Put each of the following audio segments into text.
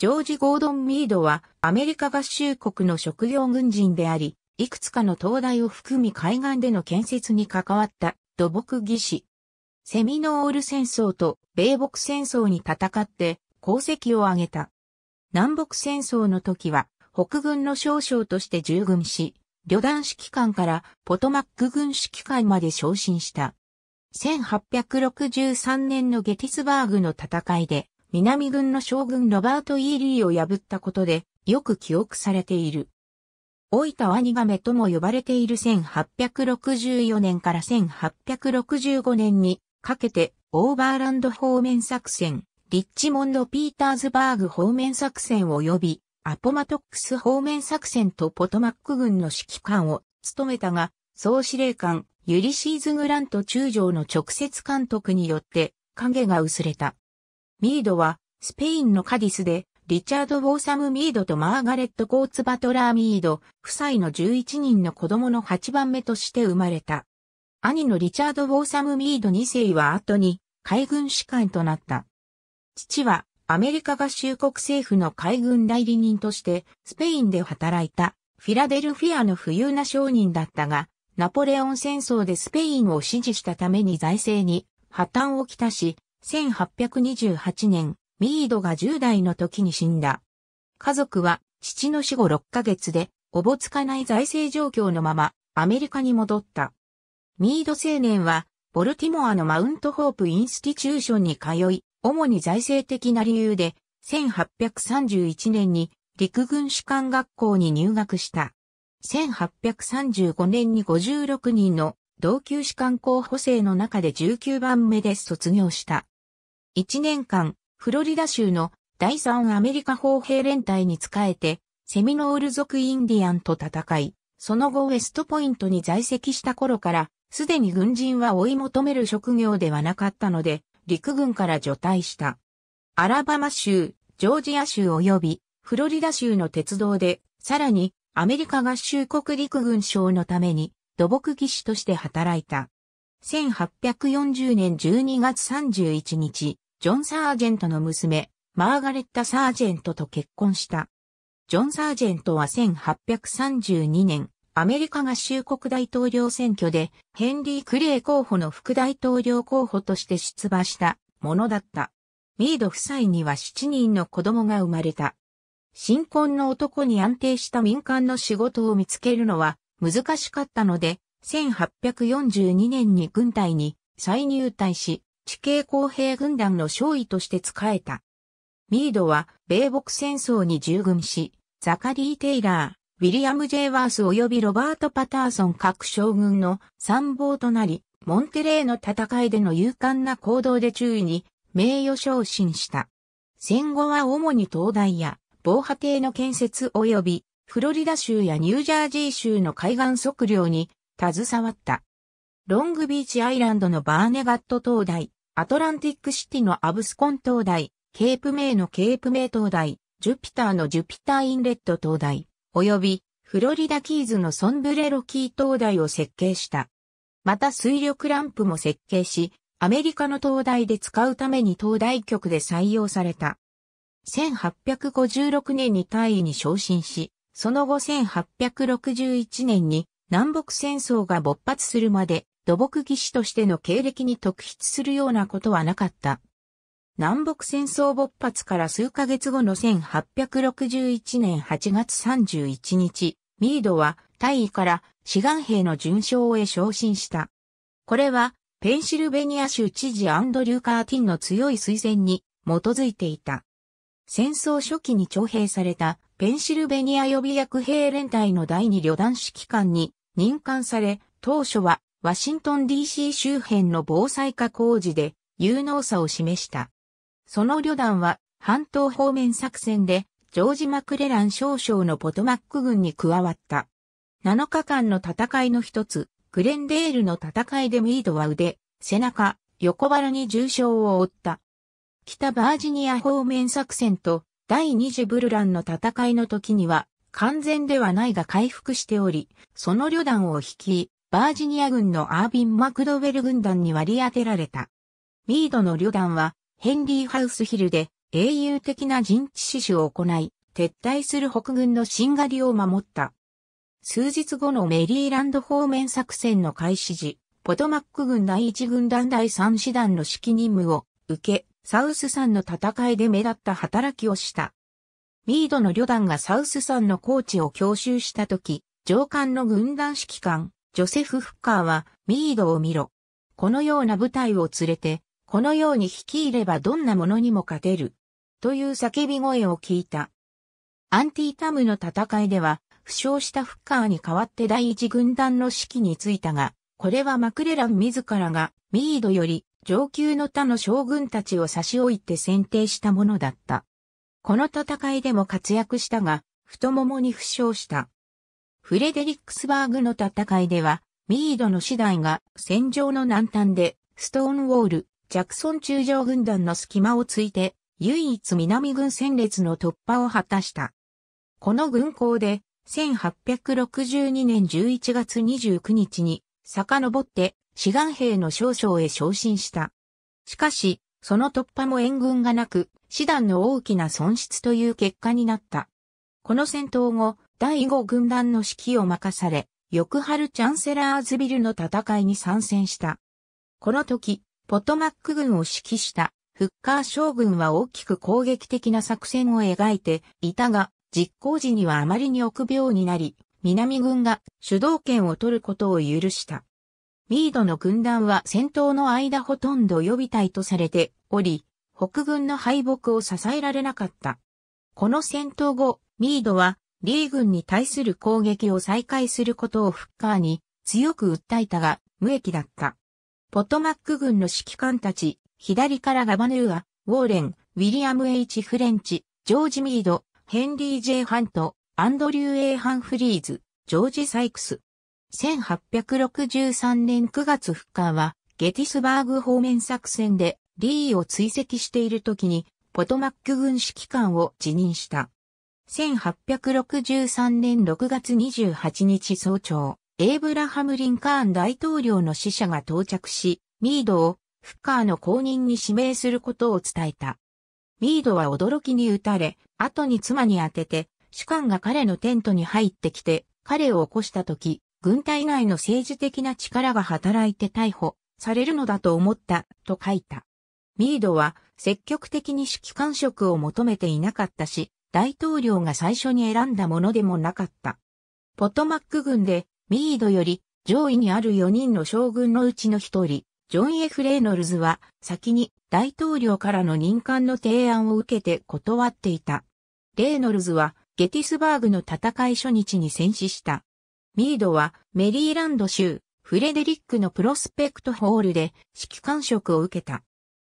ジョージ・ゴードン・ミードはアメリカ合衆国の職業軍人であり、いくつかの灯台を含み海岸での建設に関わった土木技師。セミノール戦争と米北戦争に戦って功績を挙げた。南北戦争の時は北軍の少将として従軍し、旅団指揮官からポトマック軍指揮官まで昇進した。1863年のゲティスバーグの戦いで南軍の将軍ロバート・イーリーを破ったことで、よく記憶されている。大いたワニガメとも呼ばれている1864年から1865年にかけてオーバーランド方面作戦、リッチモンド・ピーターズバーグ方面作戦及びアポマトックス方面作戦とポトマック軍の指揮官を務めたが、総司令官ユリシーズ・グラント中将の直接監督によって影が薄れた。ミードは、スペインのカディスで、リチャード・ウォーサム・ミードとマーガレット・コーツ・バトラー・ミード、夫妻の11人の子供の8番目として生まれた。兄のリチャード・ウォーサム・ミード2世は後に海軍士官となった。父はアメリカ合衆国政府の海軍代理人としてスペインで働いたフィラデルフィアの富裕な商人だったが、ナポレオン戦争でスペインを支持したために財政に破綻をきたし、1828年、ミードが10代の時に死んだ。家族は父の死後6ヶ月で、おぼつかない財政状況のまま、アメリカに戻った。ミード青年は、ボルティモアのマウントホープインスティチューションに通い、主に財政的な理由で、1831年に陸軍士官学校に入学した。1835年に56人の同級士官候補生の中で19番目で卒業した。1年間、フロリダ州の第3アメリカ砲兵連隊に仕えて、セミノール族インディアンと戦い、その後ウェストポイントに在籍した頃から、すでに軍人は追い求める職業ではなかったので、陸軍から除隊した。アラバマ州、ジョージア州及びフロリダ州の鉄道で、さらにアメリカ合衆国陸軍省のために土木技師として働いた。1840年12月31日、ジョン・サージェントの娘、マーガレッタ・サージェントと結婚した。ジョン・サージェントは1832年、アメリカ合衆国大統領選挙で、ヘンリー・クレイ候補の副大統領候補として出馬したものだった。ミード夫妻には7人の子供が生まれた。新婚の男に安定した民間の仕事を見つけるのは難しかったので、1842年に軍隊に再入隊し、地形公平軍団の将尉として仕えた。ミードは、米国戦争に従軍し、ザカリー・テイラー、ウィリアム・ジェイワース及びロバート・パターソン各将軍の参謀となり、モンテレーの戦いでの勇敢な行動で注意に名誉昇進した。戦後は主に灯台や防波堤の建設及びフロリダ州やニュージャージー州の海岸測量に携わった。ロングビーチアイランドのバーネガット灯台、アトランティックシティのアブスコン灯台、ケープメイのケープメイ灯台、ジュピターのジュピターインレット灯台、及びフロリダキーズのソンブレロキー灯台を設計した。また水力ランプも設計し、アメリカの灯台で使うために灯台局で採用された。1856年に大尉に昇進し、その後1861年に南北戦争が勃発するまで土木技師としての経歴に特筆するようなことはなかった。南北戦争勃発から数ヶ月後の1861年8月31日、ミードは大尉から志願兵の巡将へ昇進した。これはペンシルベニア州知事アンドリュー・カーティンの強い推薦に基づいていた。戦争初期に徴兵されたペンシルベニア予備役兵連隊の第二旅団指揮官に任官され、当初はワシントン DC 周辺の防災化工事で有能さを示した。その旅団は半島方面作戦でジョージ・マクレラン少将のポトマック軍に加わった。7日間の戦いの一つ、グレンデールの戦いでミードは腕、背中、横腹に重傷を負った。北バージニア方面作戦と第二次ブルランの戦いの時には完全ではないが回復しており、その旅団を率い、バージニア軍のアービン・マクドウェル軍団に割り当てられた。ミードの旅団は、ヘンリー・ハウスヒルで英雄的な陣地死守を行い、撤退する北軍のンガリを守った。数日後のメリーランド方面作戦の開始時、ポトマック軍第1軍団第3師団の指揮任務を受け、サウス山の戦いで目立った働きをした。ミードの旅団がサウス山の高地を強襲した時、上官の軍団指揮官、ジョセフ・フッカーは、ミードを見ろ。このような部隊を連れて、このように引き入ればどんなものにも勝てる。という叫び声を聞いた。アンティータムの戦いでは、負傷したフッカーに代わって第一軍団の指揮についたが、これはマクレラン自らが、ミードより上級の他の将軍たちを差し置いて選定したものだった。この戦いでも活躍したが、太ももに負傷した。フレデリックスバーグの戦いでは、ミードの師団が戦場の南端で、ストーンウォール、ジャクソン中将軍団の隙間をついて、唯一南軍戦列の突破を果たした。この軍港で、1862年11月29日に、遡って、志願兵の少将へ昇進した。しかし、その突破も援軍がなく、師団の大きな損失という結果になった。この戦闘後、第5軍団の指揮を任され、翌春チャンセラーズビルの戦いに参戦した。この時、ポトマック軍を指揮したフッカー将軍は大きく攻撃的な作戦を描いていたが、実行時にはあまりに臆病になり、南軍が主導権を取ることを許した。ミードの軍団は戦闘の間ほとんど予備隊とされており、北軍の敗北を支えられなかった。この戦闘後、ミードは、リー軍に対する攻撃を再開することをフッカーに強く訴えたが、無益だった。ポトマック軍の指揮官たち、左からガバヌーア、ウォーレン、ウィリアム・ H・ フレンチ、ジョージ・ミード、ヘンリー・ J・ ハント、アンドリュー・ A・ ハンフリーズ、ジョージ・サイクス。1863年9月フッカーは、ゲティスバーグ方面作戦でリーを追跡している時に、ポトマック軍指揮官を辞任した。1863年6月28日早朝、エイブラハム・リンカーン大統領の使者が到着し、ミードをフッカーの後任に指名することを伝えた。ミードは驚きに打たれ、後に妻に当てて、主官が彼のテントに入ってきて、彼を起こした時、軍隊内の政治的な力が働いて逮捕されるのだと思った、と書いた。ミードは積極的に指揮官職を求めていなかったし、大統領が最初に選んだものでもなかった。ポトマック軍でミードより上位にある4人の将軍のうちの一人、ジョン・エフ・レイノルズは先に大統領からの任官の提案を受けて断っていた。レイノルズはゲティスバーグの戦い初日に戦死した。ミードはメリーランド州フレデリックのプロスペクトホールで指揮官職を受けた。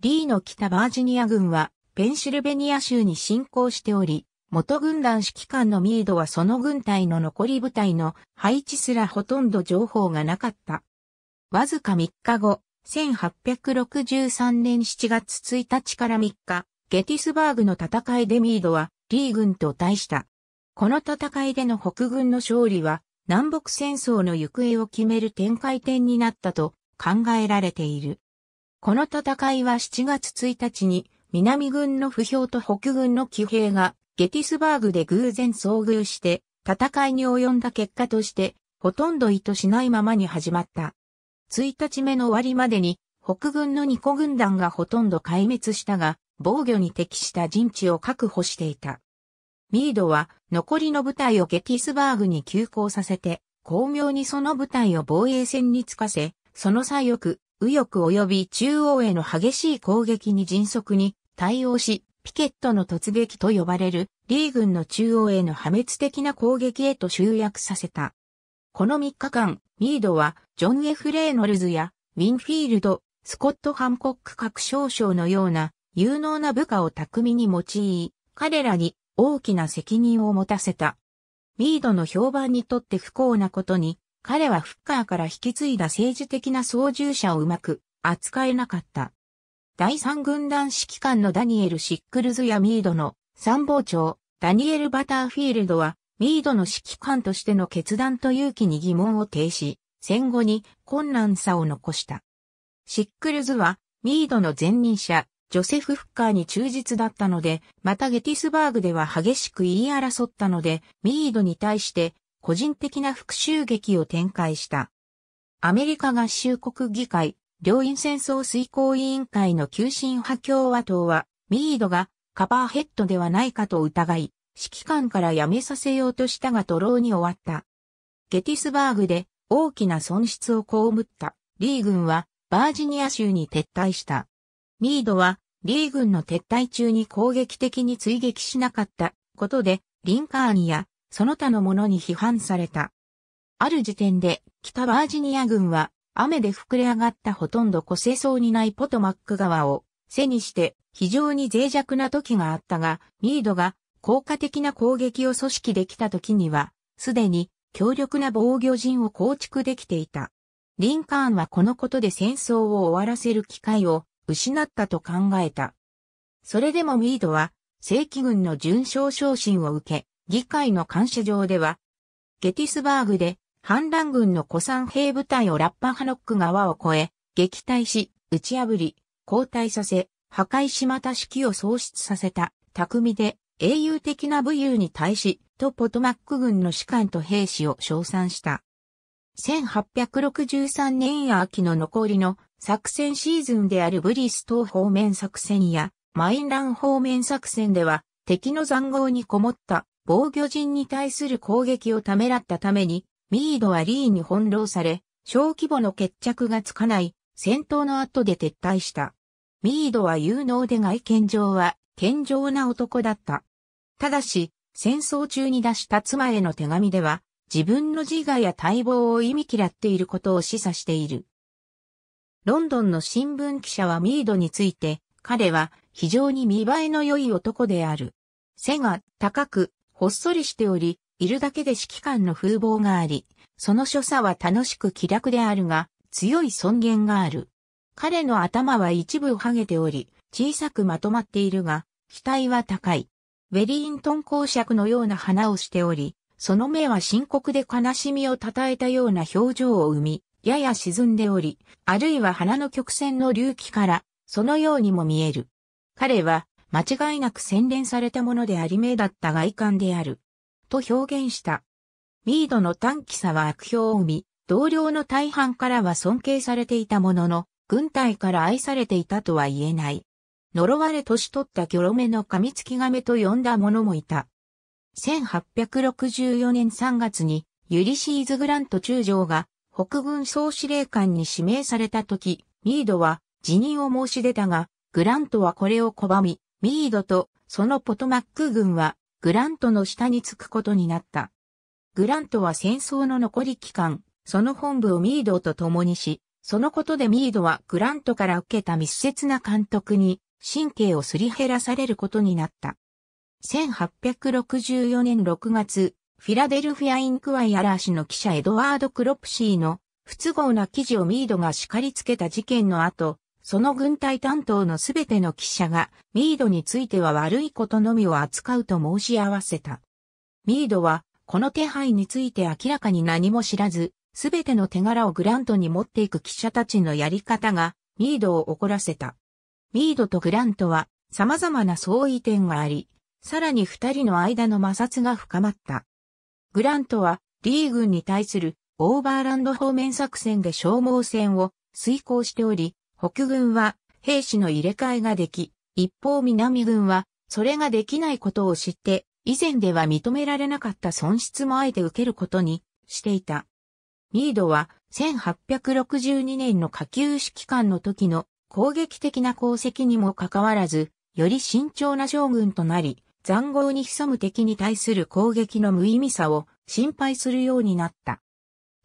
リーの北バージニア軍はペンシルベニア州に侵攻しており、元軍団指揮官のミードはその軍隊の残り部隊の配置すらほとんど情報がなかった。わずか3日後、1863年7月1日から3日、ゲティスバーグの戦いでミードはリー軍と対した。この戦いでの北軍の勝利は南北戦争の行方を決める展開点になったと考えられている。この戦いは7月1日に南軍の不評と北軍の騎兵が、ゲティスバーグで偶然遭遇して、戦いに及んだ結果として、ほとんど意図しないままに始まった。1日目の終わりまでに、北軍の2個軍団がほとんど壊滅したが、防御に適した陣地を確保していた。ミードは残りの部隊をゲティスバーグに急行させて、巧妙にその部隊を防衛戦につかせ、その際よく、右翼及び中央への激しい攻撃に迅速に対応し、ピケットの突撃と呼ばれる、リー軍の中央への破滅的な攻撃へと集約させた。この3日間、ミードは、ジョン・ F・ レイノルズや、ウィンフィールド、スコット・ハンコック各少将のような、有能な部下を巧みに用い、彼らに大きな責任を持たせた。ミードの評判にとって不幸なことに、彼はフッカーから引き継いだ政治的な操縦者をうまく扱えなかった。第3軍団指揮官のダニエル・シックルズやミードの参謀長、ダニエル・バターフィールドは、ミードの指揮官としての決断と勇気に疑問を呈し、戦後に困難さを残した。シックルズは、ミードの前任者、ジョセフ・フッカーに忠実だったので、またゲティスバーグでは激しく言い争ったので、ミードに対して個人的な復讐劇を展開した。アメリカ合衆国議会両院戦争遂行委員会の急進派共和党は、ミードがカバーヘッドではないかと疑い、指揮官から辞めさせようとしたが徒労に終わった。ゲティスバーグで大きな損失を被ったリー軍はバージニア州に撤退した。ミードはリー軍の撤退中に攻撃的に追撃しなかったことでリンカーンやその他の者に批判された。ある時点で北バージニア軍は雨で膨れ上がったほとんど越せそうにないポトマック川を背にして非常に脆弱な時があったが、ミードが効果的な攻撃を組織できた時には、すでに強力な防御陣を構築できていた。リンカーンはこのことで戦争を終わらせる機会を失ったと考えた。それでもミードは正規軍の準将昇進を受け、議会の感謝状では、ゲティスバーグで反乱軍の古参兵部隊をラッパハノック側を越え、撃退し、打ち破り、後退させ、破壊しまた指揮を喪失させた、巧みで英雄的な武勇に対し、とポトマック軍の士官と兵士を称賛した。1863年秋の残りの作戦シーズンであるブリス島方面作戦やマインラン方面作戦では敵の残壕にこもった防御陣に対する攻撃をためらったためにミードはリーに翻弄され、小規模の決着がつかない戦闘の後で撤退した。ミードは有能で外見上は健常な男だった。ただし、戦争中に出した妻への手紙では、自分の自我や待望を意味嫌っていることを示唆している。ロンドンの新聞記者はミードについて、彼は非常に見栄えの良い男である。背が高く、ほっそりしており、いるだけで指揮官の風貌があり、その所作は楽しく気楽であるが、強い尊厳がある。彼の頭は一部剥げており、小さくまとまっているが、額は高い。ウェリントン公爵のような花をしており、その目は深刻で悲しみをたえたような表情を生み、やや沈んでおり、あるいは鼻の曲線の隆起から、そのようにも見える。彼は、間違いなく洗練されたものであり名だった外観である。と表現した。ミードの短期差は悪評を生み、同僚の大半からは尊敬されていたものの、軍隊から愛されていたとは言えない。呪われ年取ったギョロメの噛みつき亀と呼んだ者もいた。1864年3月にユリシーズ・グラント中将が北軍総司令官に指名された時、ミードは辞任を申し出たが、グラントはこれを拒み、ミードとそのポトマック軍はグラントの下につくことになった。グラントは戦争の残り期間、その本部をミードと共にし、そのことでミードはグラントから受けた密接な監督に神経をすり減らされることになった。1864年6月、フィラデルフィア・インクワイアラー氏の記者エドワード・クロプシーの不都合な記事をミードが叱りつけた事件の後、その軍隊担当のすべての記者が、ミードについては悪いことのみを扱うと申し合わせた。ミードは、この手配について明らかに何も知らず、すべての手柄をグラントに持っていく記者たちのやり方が、ミードを怒らせた。ミードとグラントは、様々な相違点があり、さらに二人の間の摩擦が深まった。グラントは、リー軍に対するオーバーランド方面作戦で消耗戦を遂行しており、北軍は兵士の入れ替えができ、一方南軍はそれができないことを知って、以前では認められなかった損失もあえて受けることにしていた。ミードは1862年の下級指揮官の時の攻撃的な功績にもかかわらず、より慎重な将軍となり、残豪に潜む敵に対する攻撃の無意味さを心配するようになった。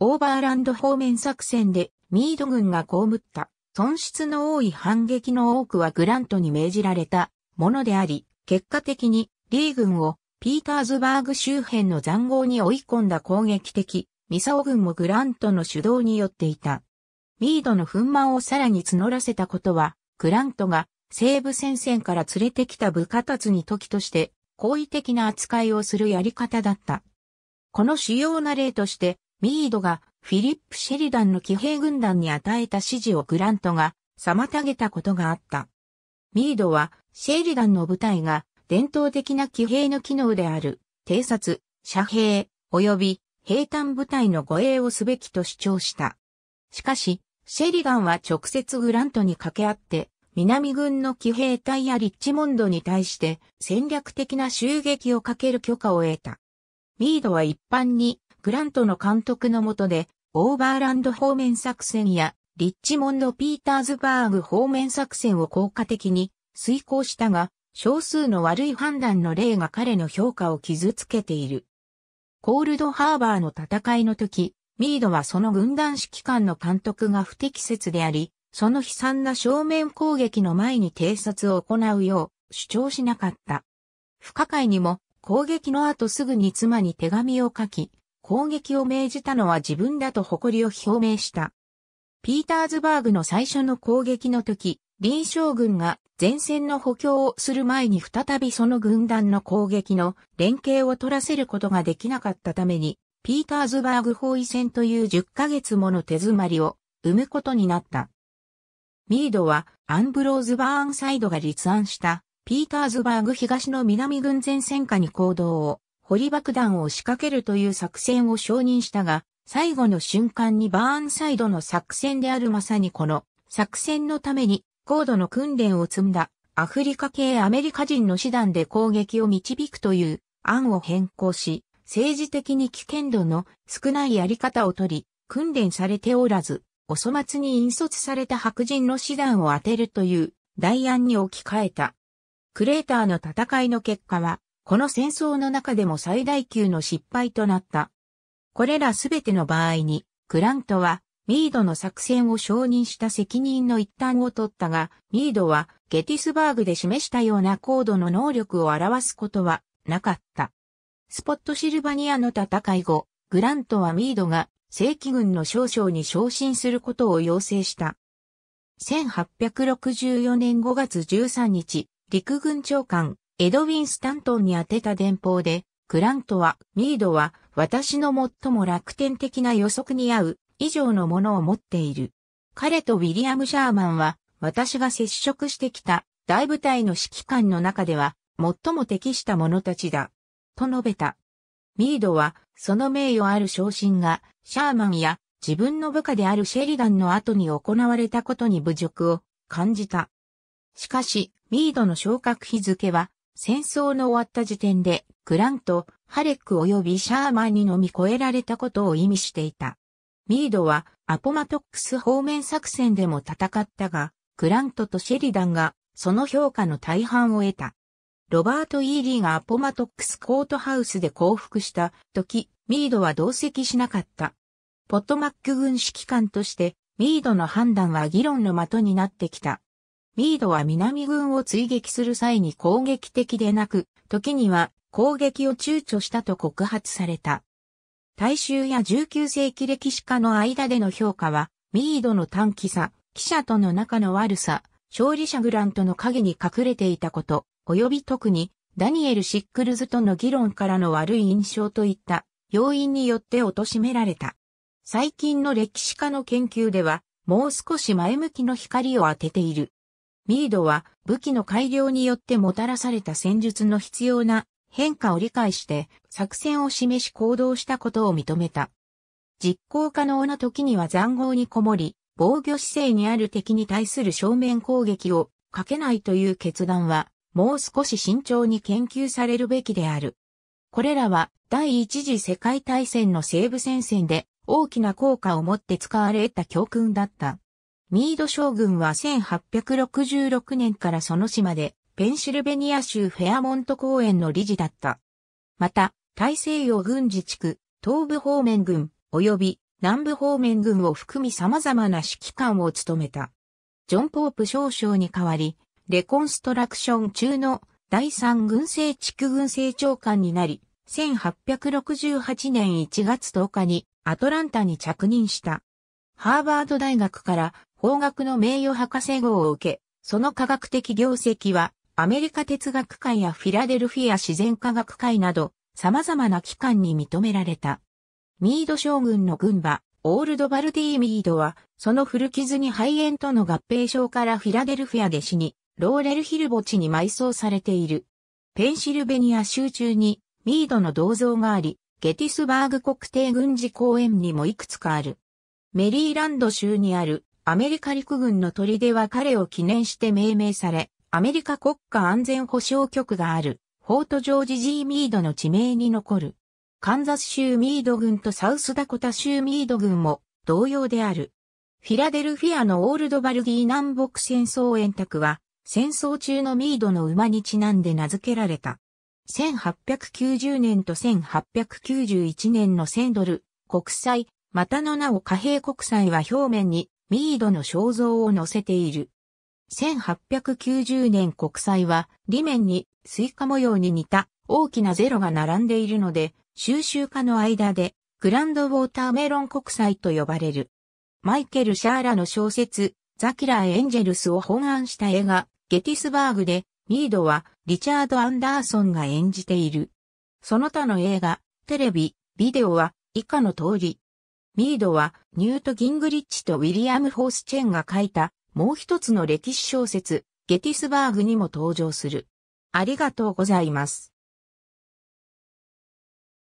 オーバーランド方面作戦でミード軍が被った損失の多い反撃の多くはグラントに命じられたものであり、結果的にリー軍をピーターズバーグ周辺の残壕に追い込んだ攻撃的、ミサオ軍もグラントの主導によっていた。ミードの噴満をさらに募らせたことは、グラントが西部戦線から連れてきた部下たちに時として好意的な扱いをするやり方だった。この主要な例として、ミードがフィリップ・シェリダンの騎兵軍団に与えた指示をグラントが妨げたことがあった。ミードは、シェリダンの部隊が伝統的な騎兵の機能である、偵察、遮兵、及び兵站部隊の護衛をすべきと主張した。しかし、シェリダンは直接グラントに掛け合って、南軍の騎兵隊やリッチモンドに対して戦略的な襲撃をかける許可を得た。ミードは一般にグラントの監督の下でオーバーランド方面作戦やリッチモンド・ピーターズバーグ方面作戦を効果的に遂行したが、少数の悪い判断の例が彼の評価を傷つけている。コールドハーバーの戦いの時、ミードはその軍団指揮官の監督が不適切であり、その悲惨な正面攻撃の前に偵察を行うよう主張しなかった。不可解にも攻撃の後すぐに妻に手紙を書き、攻撃を命じたのは自分だと誇りを表明した。ピーターズバーグの最初の攻撃の時、臨将軍が前線の補強をする前に再びその軍団の攻撃の連携を取らせることができなかったために、ピーターズバーグ包囲戦という10ヶ月もの手詰まりを生むことになった。ミードはアンブローズ・バーンサイドが立案したピーターズバーグ東の南軍前線下に行動を堀爆弾を仕掛けるという作戦を承認したが、最後の瞬間にバーンサイドの作戦であるまさにこの作戦のために高度の訓練を積んだアフリカ系アメリカ人の手段で攻撃を導くという案を変更し、政治的に危険度の少ないやり方をとり、訓練されておらず、お粗末に引率された白人の手段を当てるという代案に置き換えた。クレーターの戦いの結果は、この戦争の中でも最大級の失敗となった。これらすべての場合に、クラントは、ミードの作戦を承認した責任の一端を取ったが、ミードは、ゲティスバーグで示したような高度の能力を表すことは、なかった。スポットシルバニアの戦い後、グラントはミードが正規軍の少将に昇進することを要請した。1864年5月13日、陸軍長官、エドウィン・スタントンに宛てた電報で、グラントは、ミードは、私の最も楽天的な予測に合う、以上のものを持っている。彼とウィリアム・シャーマンは、私が接触してきた、大部隊の指揮官の中では、最も適した者たちだ。と述べた。ミードは、その名誉ある昇進が、シャーマンや自分の部下であるシェリダンの後に行われたことに侮辱を感じた。しかし、ミードの昇格日付は戦争の終わった時点で、グラント、ハレック及びシャーマンに飲み越えられたことを意味していた。ミードはアポマトックス方面作戦でも戦ったが、グラントとシェリダンがその評価の大半を得た。ロバート・イーリーがアポマトックスコートハウスで降伏した時、ミードは同席しなかった。ポットマック軍指揮官として、ミードの判断は議論の的になってきた。ミードは南軍を追撃する際に攻撃的でなく、時には攻撃を躊躇したと告発された。大衆や19世紀歴史家の間での評価は、ミードの短期さ、記者との仲の悪さ、勝利者グラントの影に隠れていたこと、及び特にダニエル・シックルズとの議論からの悪い印象といった要因によって貶められた。最近の歴史家の研究では、もう少し前向きの光を当てている。ミードは武器の改良によってもたらされた戦術の必要な変化を理解して作戦を示し行動したことを認めた。実行可能な時には残壕にこもり、防御姿勢にある敵に対する正面攻撃をかけないという決断は、もう少し慎重に研究されるべきである。これらは第一次世界大戦の西部戦線で大きな効果を持って使われた教訓だった。ミード将軍は1866年からその島で、ペンシルベニア州フェアモント公園の理事だった。また、大西洋軍事地区、東部方面軍、及び南部方面軍を含み様々な指揮官を務めた。ジョン・ポープ少将に代わり、レコンストラクション中の第三軍政地区軍政長官になり、1868年1月10日にアトランタに着任した。ハーバード大学から法学の名誉博士号を受け、その科学的業績は、アメリカ哲学会やフィラデルフィア自然科学会など、様々な機関に認められた。ミード将軍の軍馬、オールドバルディ・ミードは、その古傷に肺炎との合併症からフィラデルフィアで死に、ローレルヒル墓地に埋葬されている。ペンシルベニア州中に、ミードの銅像があり、ゲティスバーグ国定軍事公園にもいくつかある。メリーランド州にあるアメリカ陸軍の砦は彼を記念して命名され、アメリカ国家安全保障局がある、フォートジョージ・ジー・ミードの地名に残る。カンザス州ミード軍とサウスダコタ州ミード軍も同様である。フィラデルフィアのオールドバルギー南北戦争円卓は戦争中のミードの馬にちなんで名付けられた。1890年と1891年の1000ドル国債、またの名を貨幣国債は表面にミードの肖像を載せている。1890年国際は、裏面にスイカ模様に似た大きなゼロが並んでいるので、収集家の間で、グランドウォーターメロン国際と呼ばれる。マイケル・シャーラの小説、ザ・キラー・エンジェルスを本案した映画、ゲティスバーグで、ミードはリチャード・アンダーソンが演じている。その他の映画、テレビ、ビデオは以下の通り、ミードはニュート・ギングリッチとウィリアム・ホースチェンが書いたもう一つの歴史小説、ゲティスバーグにも登場する。ありがとうございます。